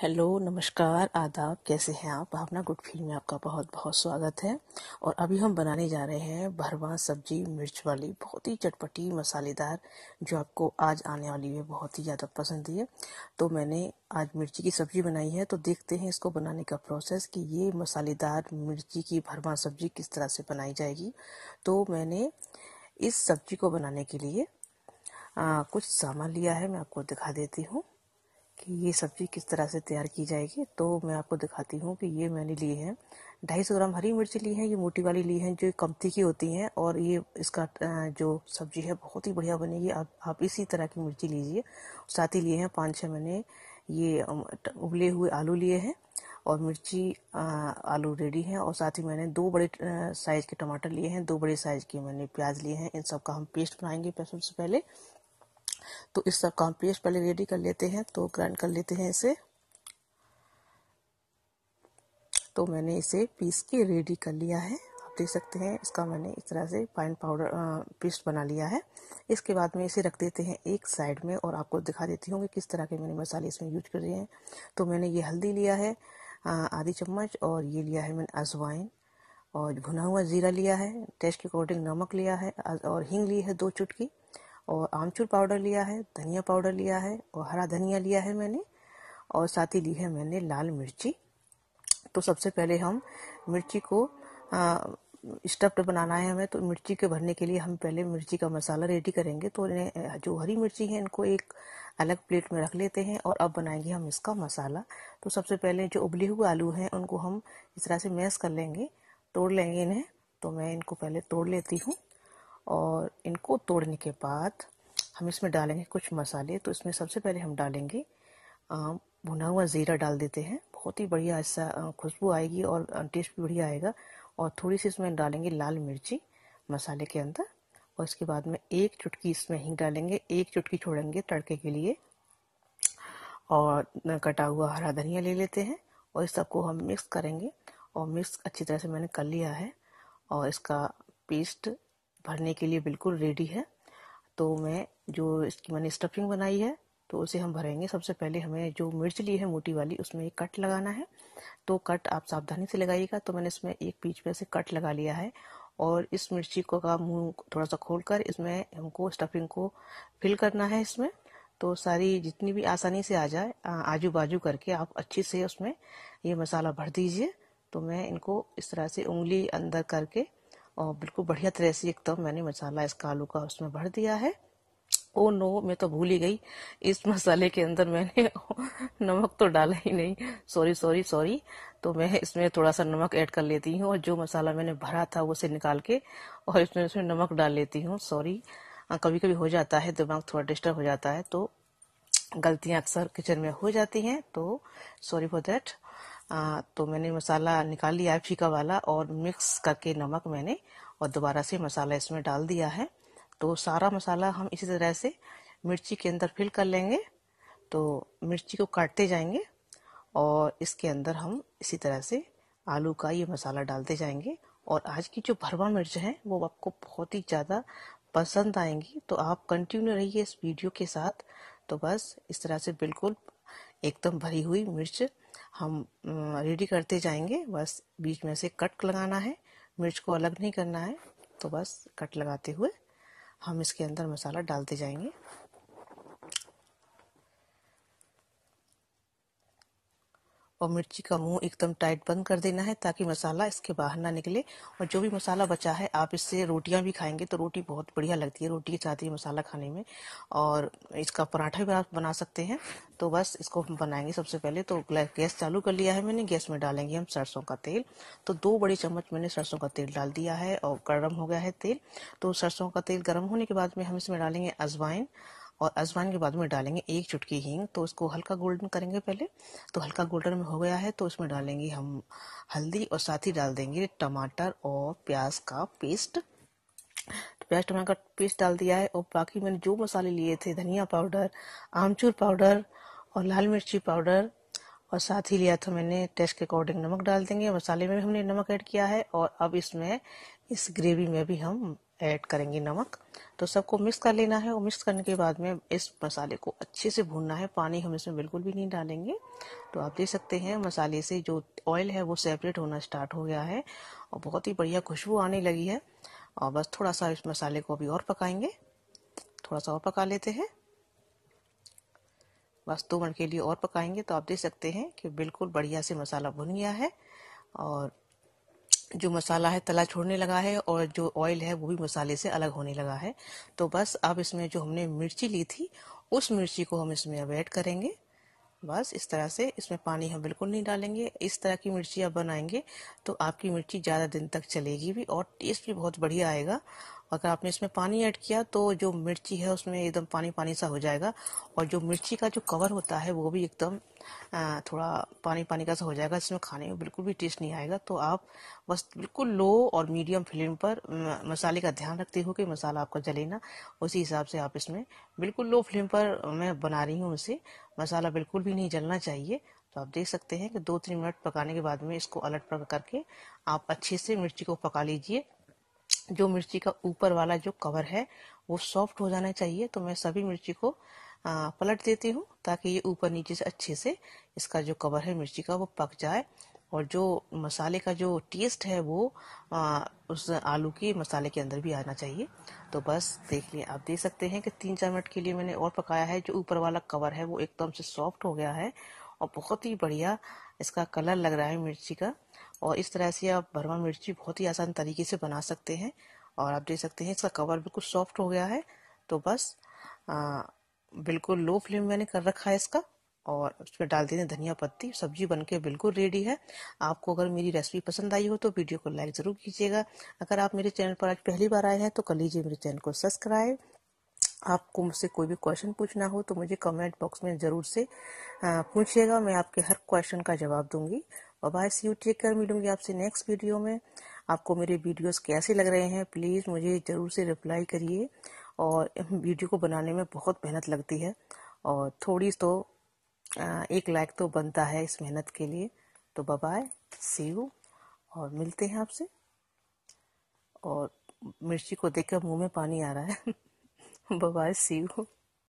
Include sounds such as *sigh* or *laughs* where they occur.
Hello नमस्कार आदाब कैसे हैं आप भावना गुड फील में आपका बहुत बहुत स्वागत है और अभी हम बनाने जा रहे हैं भरवा सब्जी मिर्च वाली बहुत ही चटपटी मसालेदार जो आपको आज आने वाली है बहुत ही ज़्यादा पसंद है तो मैंने आज मिर्ची की सब्ज़ी बनाई है तो देखते हैं इसको बनाने का प्रोसेस कि ये मसालेदार मिर्ची की भरवा सब्जी किस तरह से बनाई जाएगी तो मैंने इस सब्जी को बनाने के लिए आ, कुछ सामान लिया है मैं आपको दिखा देती हूँ कि ये सब्ज़ी किस तरह से तैयार की जाएगी तो मैं आपको दिखाती हूँ कि ये मैंने लिए हैं ढाई सौ ग्राम हरी मिर्ची ली है ये मोटी वाली ली है जो कमती की होती हैं और ये इसका जो सब्ज़ी है बहुत ही बढ़िया बनेगी आप आप इसी तरह की मिर्ची लीजिए साथ ही लिए हैं पाँच छः मैंने ये उबले हुए आलू लिए हैं और मिर्ची आलू रेडी है और साथ ही मैंने दो बड़े साइज़ के टमाटर लिए हैं दो बड़े साइज़ के मैंने प्याज लिए हैं इन सब का हम पेस्ट बनाएंगे सबसे पहले तो इस सब काम पेस्ट पहले रेडी कर लेते हैं तो ग्राइंड कर लेते हैं इसे तो मैंने इसे पीस के रेडी कर लिया है आप देख सकते हैं इसका मैंने इस तरह से फाइन पाउडर पेस्ट बना लिया है इसके बाद में इसे रख देते हैं एक साइड में और आपको दिखा देती हूँ कि किस तरह के मैंने मसाले इसमें यूज कर रहे हैं तो मैंने ये हल्दी लिया है आधी चम्मच और ये लिया है मैंने अजवाइन और भुना हुआ ज़ीरा लिया है टेस्ट के अकॉर्डिंग नमक लिया है और हींग ली है दो चुटकी और आमचूर पाउडर लिया है धनिया पाउडर लिया है और हरा धनिया लिया है मैंने और साथ ही ली है मैंने लाल मिर्ची तो सबसे पहले हम मिर्ची को स्टफ्ड बनाना है हमें तो मिर्ची के भरने के लिए हम पहले मिर्ची का मसाला रेडी करेंगे तो इन्हें जो हरी मिर्ची है इनको एक अलग प्लेट में रख लेते हैं और अब बनाएंगे हम इसका मसाला तो सबसे पहले जो उबले हुए आलू हैं उनको हम इस तरह से मैश कर लेंगे तोड़ लेंगे इन्हें तो मैं इनको पहले तोड़ लेती हूँ और इनको तोड़ने के बाद हम इसमें डालेंगे कुछ मसाले तो इसमें सबसे पहले हम डालेंगे भुना हुआ ज़ीरा डाल देते हैं बहुत ही बढ़िया ऐसा खुशबू आएगी और टेस्ट भी बढ़िया आएगा और थोड़ी सी इसमें डालेंगे लाल मिर्ची मसाले के अंदर और इसके बाद में एक चुटकी इसमें हींग डालेंगे एक चुटकी छोड़ेंगे तड़के के लिए और कटा हुआ हरा धनिया ले लेते हैं और इस सबको हम मिक्स करेंगे और मिक्स अच्छी तरह से मैंने कर लिया है और इसका पेस्ट भरने के लिए बिल्कुल रेडी है तो मैं जो इसकी मैंने स्टफिंग बनाई है तो उसे हम भरेंगे सबसे पहले हमें जो मिर्च ली है मोटी वाली उसमें एक कट लगाना है तो कट आप सावधानी से लगाइएगा तो मैंने इसमें एक बीच में से कट लगा लिया है और इस मिर्ची को का मुंह थोड़ा सा खोलकर इसमें हमको स्टफिंग को फिल करना है इसमें तो सारी जितनी भी आसानी से आ जाए आजू बाजू करके आप अच्छे से उसमें ये मसाला भर दीजिए तो मैं इनको इस तरह से उंगली अंदर करके और बिल्कुल बढ़िया तरह से एकदम मैंने मसाला इसका आलू का उसमें भर दिया है ओ नो मैं तो भूल ही गई इस मसाले के अंदर मैंने *laughs* नमक तो डाला ही नहीं सॉरी सॉरी सॉरी तो मैं इसमें थोड़ा सा नमक ऐड कर लेती हूँ और जो मसाला मैंने भरा था वो से निकाल के और इसमें उसमें नमक डाल लेती हूँ सॉरी कभी कभी हो जाता है दिमाग थोड़ा डिस्टर्ब हो जाता है तो गलतियाँ अक्सर किचन में हो जाती हैं तो सॉरी फॉर देट आ, तो मैंने मसाला निकाल लिया है फीका वाला और मिक्स करके नमक मैंने और दोबारा से मसाला इसमें डाल दिया है तो सारा मसाला हम इसी तरह से मिर्ची के अंदर फिल कर लेंगे तो मिर्ची को काटते जाएंगे और इसके अंदर हम इसी तरह से आलू का ये मसाला डालते जाएंगे और आज की जो भरवा मिर्च है वो आपको बहुत ही ज़्यादा पसंद आएंगी तो आप कंटिन्यू रहिए इस वीडियो के साथ तो बस इस तरह से बिल्कुल एकदम भरी हुई मिर्च हम रेडी करते जाएंगे बस बीच में से कट लगाना है मिर्च को अलग नहीं करना है तो बस कट लगाते हुए हम इसके अंदर मसाला डालते जाएंगे और मिर्ची का मुंह एकदम टाइट बंद कर देना है ताकि मसाला इसके बाहर ना निकले और जो भी मसाला बचा है आप इससे रोटियां भी खाएंगे तो रोटी बहुत बढ़िया लगती है रोटी के साथ ही मसाला खाने में और इसका पराठा भी आप बना सकते हैं तो बस इसको हम बनाएंगे सबसे पहले तो गैस चालू कर लिया है मैंने गैस में डालेंगे हम सरसों का तेल तो दो बड़े चम्मच मैंने सरसों का तेल डाल दिया है और गर्म हो गया है तेल तो सरसों का तेल गर्म होने के बाद में हम इसमें डालेंगे अजवाइन और अजवाइन के बाद में डालेंगे एक चुटकी हींग तो इसको हल्का गोल्डन करेंगे पहले तो हल्का गोल्डन में हो गया है तो इसमें डालेंगे हम हल्दी और साथ ही डाल देंगे टमाटर और प्याज का पेस्ट तो प्याज टमाटर का पेस्ट डाल दिया है और बाकी मैंने जो मसाले लिए थे धनिया पाउडर आमचूर पाउडर और लाल मिर्ची पाउडर और साथ ही लिया था मैंने टेस्ट के अकॉर्डिंग नमक डाल देंगे मसाले में भी हमने नमक ऐड किया है और अब इसमें इस ग्रेवी में भी हम ऐड करेंगे नमक तो सबको मिक्स कर लेना है और मिक्स करने के बाद में इस मसाले को अच्छे से भूनना है पानी हम इसमें बिल्कुल भी नहीं डालेंगे तो आप देख सकते हैं मसाले से जो ऑयल है वो सेपरेट होना स्टार्ट हो गया है और बहुत ही बढ़िया खुशबू आने लगी है और बस थोड़ा सा इस मसाले को अभी और पकाएंगे थोड़ा सा और पका लेते हैं बस दो मिनट के लिए और पकाएंगे तो आप देख सकते हैं कि बिल्कुल बढ़िया से मसाला भुन गया है और जो मसाला है तला छोड़ने लगा है और जो ऑयल है वो भी मसाले से अलग होने लगा है तो बस अब इसमें जो हमने मिर्ची ली थी उस मिर्ची को हम इसमें अब ऐड करेंगे बस इस तरह से इसमें पानी हम बिल्कुल नहीं डालेंगे इस तरह की मिर्ची आप बनाएंगे तो आपकी मिर्ची ज़्यादा दिन तक चलेगी भी और टेस्ट भी बहुत बढ़िया आएगा अगर आपने इसमें पानी ऐड किया तो जो मिर्ची है उसमें एकदम पानी पानी सा हो जाएगा और जो मिर्ची का जो कवर होता है वो भी एकदम थोड़ा पानी पानी का सा हो जाएगा इसमें खाने में बिल्कुल भी टेस्ट नहीं आएगा तो आप बस बिल्कुल लो और मीडियम फ्लेम पर मसाले का ध्यान रखते हो कि मसाला आपका जले ना उसी हिसाब से आप इसमें बिल्कुल लो फ्लेम पर मैं बना रही हूँ उसे मसाला बिल्कुल भी नहीं जलना चाहिए तो आप देख सकते हैं कि दो तीन मिनट पकाने के बाद में इसको अलट पक करके आप अच्छे से मिर्ची को पका लीजिए जो मिर्ची का ऊपर वाला जो कवर है वो सॉफ्ट हो जाना चाहिए तो मैं सभी मिर्ची को पलट देती हूँ ताकि ये ऊपर नीचे से अच्छे से इसका जो कवर है मिर्ची का वो पक जाए और जो मसाले का जो टेस्ट है वो आ, उस आलू के मसाले के अंदर भी आना चाहिए तो बस देख लिए आप देख सकते हैं कि तीन चार मिनट के लिए मैंने और पकाया है जो ऊपर वाला कवर है वो एकदम से सॉफ्ट हो गया है और बहुत ही बढ़िया इसका कलर लग रहा है मिर्ची का और इस तरह से आप भरवा मिर्ची बहुत ही आसान तरीके से बना सकते हैं और आप देख सकते हैं इसका कवर बिल्कुल सॉफ्ट हो गया है तो बस आ, बिल्कुल लो फ्लेम मैंने कर रखा है इसका और उसमें डाल देते हैं धनिया पत्ती सब्जी बनके बिल्कुल रेडी है आपको अगर मेरी रेसिपी पसंद आई हो तो वीडियो को लाइक ज़रूर कीजिएगा अगर आप मेरे चैनल पर आज पहली बार आए हैं तो कर लीजिए मेरे चैनल को सब्सक्राइब आपको मुझसे कोई भी क्वेश्चन पूछना हो तो मुझे कमेंट बॉक्स में ज़रूर से पूछिएगा मैं आपके हर क्वेश्चन का जवाब दूंगी और बाय सी यू टेक कर मिलूंगी आपसे नेक्स्ट वीडियो में आपको मेरे वीडियोस कैसे लग रहे हैं प्लीज़ मुझे ज़रूर से रिप्लाई करिए और वीडियो को बनाने में बहुत मेहनत लगती है और थोड़ी तो एक लाइक तो बनता है इस मेहनत के लिए तो बाय सी यू और मिलते हैं आपसे और मिर्ची को देखकर मुंह में पानी आ रहा है *laughs* Babá, sigo. É